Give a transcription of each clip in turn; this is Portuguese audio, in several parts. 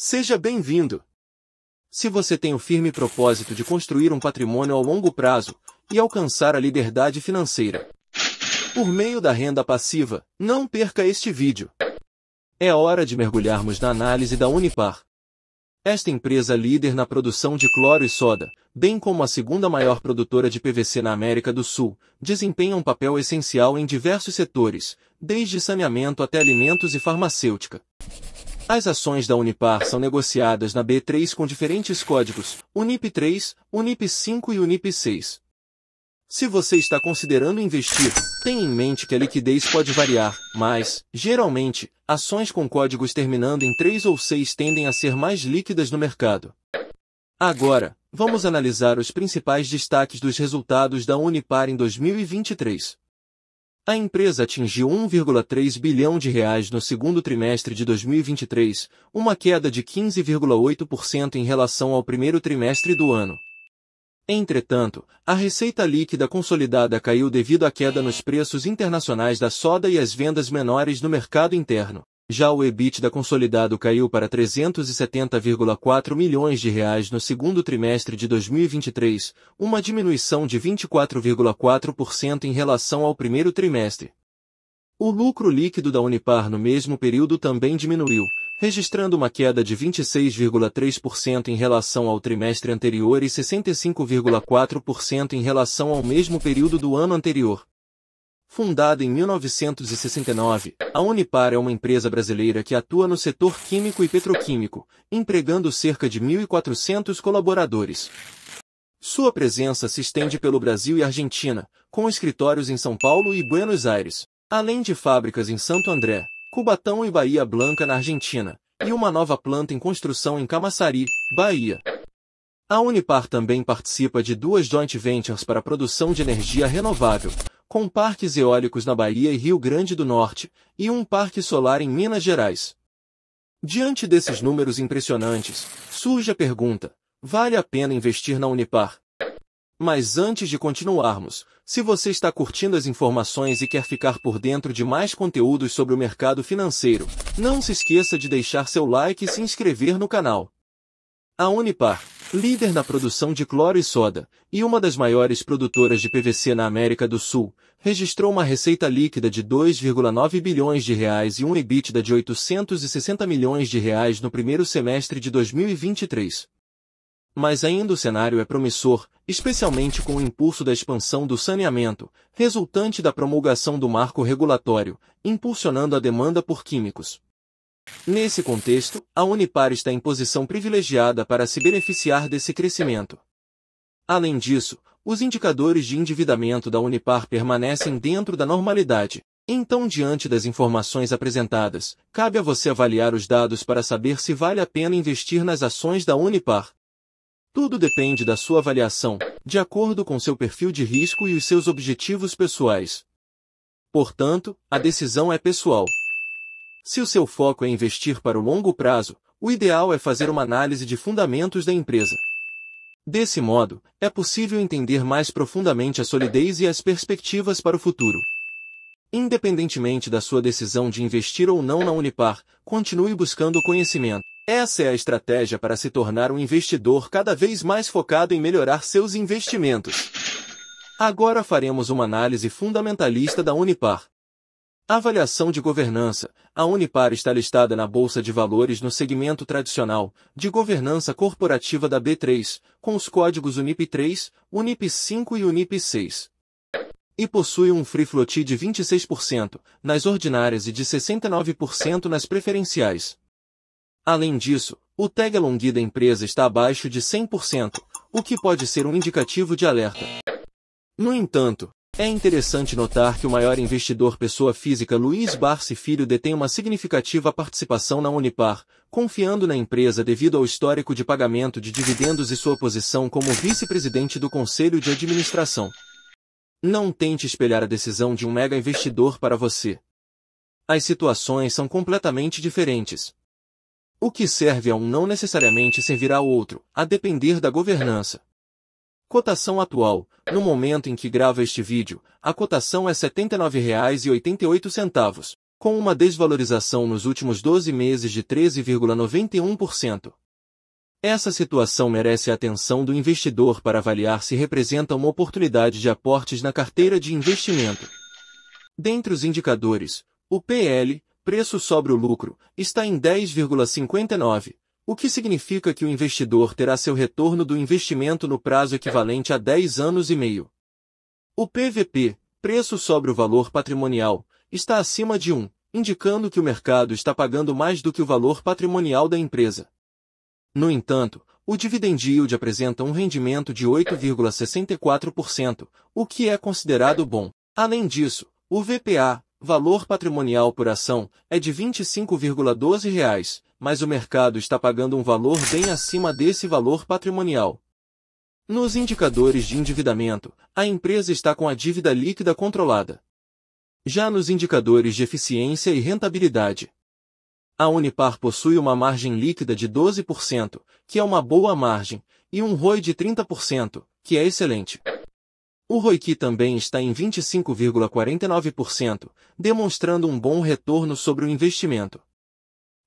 Seja bem-vindo! Se você tem o firme propósito de construir um patrimônio a longo prazo e alcançar a liberdade financeira por meio da renda passiva, não perca este vídeo. É hora de mergulharmos na análise da Unipar. Esta empresa líder na produção de cloro e soda, bem como a segunda maior produtora de PVC na América do Sul, desempenha um papel essencial em diversos setores, desde saneamento até alimentos e farmacêutica. As ações da Unipar são negociadas na B3 com diferentes códigos, Unip 3, Unip 5 e Unip 6. Se você está considerando investir, tenha em mente que a liquidez pode variar, mas, geralmente, ações com códigos terminando em 3 ou 6 tendem a ser mais líquidas no mercado. Agora, vamos analisar os principais destaques dos resultados da Unipar em 2023. A empresa atingiu 1,3 bilhão de reais no segundo trimestre de 2023, uma queda de 15,8% em relação ao primeiro trimestre do ano. Entretanto, a receita líquida consolidada caiu devido à queda nos preços internacionais da soda e às vendas menores no mercado interno. Já o EBITDA consolidado caiu para 370,4 milhões de reais no segundo trimestre de 2023, uma diminuição de 24,4% em relação ao primeiro trimestre. O lucro líquido da Unipar no mesmo período também diminuiu, registrando uma queda de 26,3% em relação ao trimestre anterior e 65,4% em relação ao mesmo período do ano anterior. Fundada em 1969, a Unipar é uma empresa brasileira que atua no setor químico e petroquímico, empregando cerca de 1.400 colaboradores. Sua presença se estende pelo Brasil e Argentina, com escritórios em São Paulo e Buenos Aires, além de fábricas em Santo André, Cubatão e Bahia Blanca na Argentina, e uma nova planta em construção em Camaçari, Bahia. A Unipar também participa de duas joint ventures para a produção de energia renovável, com parques eólicos na Bahia e Rio Grande do Norte, e um parque solar em Minas Gerais. Diante desses números impressionantes, surge a pergunta, vale a pena investir na Unipar? Mas antes de continuarmos, se você está curtindo as informações e quer ficar por dentro de mais conteúdos sobre o mercado financeiro, não se esqueça de deixar seu like e se inscrever no canal. A Unipar líder na produção de cloro e soda, e uma das maiores produtoras de PVC na América do Sul, registrou uma receita líquida de 2,9 bilhões de reais e um EBITDA de 860 milhões de reais no primeiro semestre de 2023. Mas ainda o cenário é promissor, especialmente com o impulso da expansão do saneamento, resultante da promulgação do marco regulatório, impulsionando a demanda por químicos. Nesse contexto, a Unipar está em posição privilegiada para se beneficiar desse crescimento. Além disso, os indicadores de endividamento da Unipar permanecem dentro da normalidade. Então, diante das informações apresentadas, cabe a você avaliar os dados para saber se vale a pena investir nas ações da Unipar. Tudo depende da sua avaliação, de acordo com seu perfil de risco e os seus objetivos pessoais. Portanto, a decisão é pessoal. Se o seu foco é investir para o longo prazo, o ideal é fazer uma análise de fundamentos da empresa. Desse modo, é possível entender mais profundamente a solidez e as perspectivas para o futuro. Independentemente da sua decisão de investir ou não na Unipar, continue buscando conhecimento. Essa é a estratégia para se tornar um investidor cada vez mais focado em melhorar seus investimentos. Agora faremos uma análise fundamentalista da Unipar. Avaliação de governança. A Unipar está listada na Bolsa de Valores no segmento tradicional de governança corporativa da B3, com os códigos UNIP3, UNIP5 e UNIP6. E possui um free float de 26% nas ordinárias e de 69% nas preferenciais. Além disso, o tag along da empresa está abaixo de 100%, o que pode ser um indicativo de alerta. No entanto, é interessante notar que o maior investidor pessoa física Luiz Barsi Filho detém uma significativa participação na Unipar, confiando na empresa devido ao histórico de pagamento de dividendos e sua posição como vice-presidente do Conselho de Administração. Não tente espelhar a decisão de um mega investidor para você. As situações são completamente diferentes. O que serve a um não necessariamente servirá ao outro, a depender da governança. Cotação atual. No momento em que gravo este vídeo, a cotação é R$ 79,88, com uma desvalorização nos últimos 12 meses de 13,91%. Essa situação merece a atenção do investidor para avaliar se representa uma oportunidade de aportes na carteira de investimento. Dentre os indicadores, o PL, preço sobre o lucro, está em 10,59, o que significa que o investidor terá seu retorno do investimento no prazo equivalente a 10 anos e meio. O PVP, preço sobre o valor patrimonial, está acima de 1, indicando que o mercado está pagando mais do que o valor patrimonial da empresa. No entanto, o dividend yield apresenta um rendimento de 8,64%, o que é considerado bom. Além disso, o VPA, valor patrimonial por ação, é de R$ 25,12, mas o mercado está pagando um valor bem acima desse valor patrimonial. Nos indicadores de endividamento, a empresa está com a dívida líquida controlada. Já nos indicadores de eficiência e rentabilidade, a Unipar possui uma margem líquida de 12%, que é uma boa margem, e um ROI de 30%, que é excelente. O ROIKI também está em 25,49%, demonstrando um bom retorno sobre o investimento.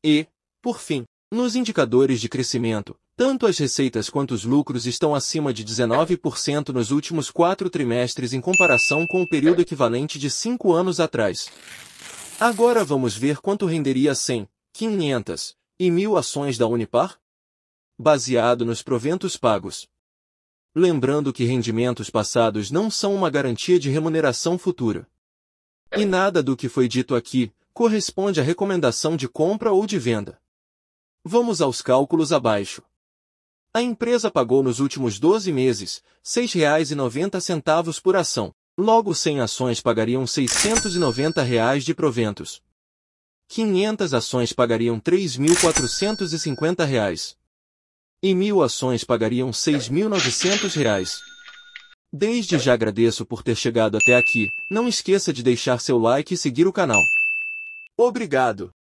E, por fim, nos indicadores de crescimento, tanto as receitas quanto os lucros estão acima de 19% nos últimos quatro trimestres em comparação com o período equivalente de cinco anos atrás. Agora vamos ver quanto renderia 100, 500 e 1.000 ações da Unipar? Baseado nos proventos pagos. Lembrando que rendimentos passados não são uma garantia de remuneração futura. E nada do que foi dito aqui corresponde à recomendação de compra ou de venda. Vamos aos cálculos abaixo. A empresa pagou nos últimos 12 meses R$ 6,90 por ação. Logo, 100 ações pagariam R$ 690 reais de proventos. 500 ações pagariam R$ 3.450. Reais. E mil ações pagariam R$ 6.900. Reais. Desde já agradeço por ter chegado até aqui. Não esqueça de deixar seu like e seguir o canal. Obrigado!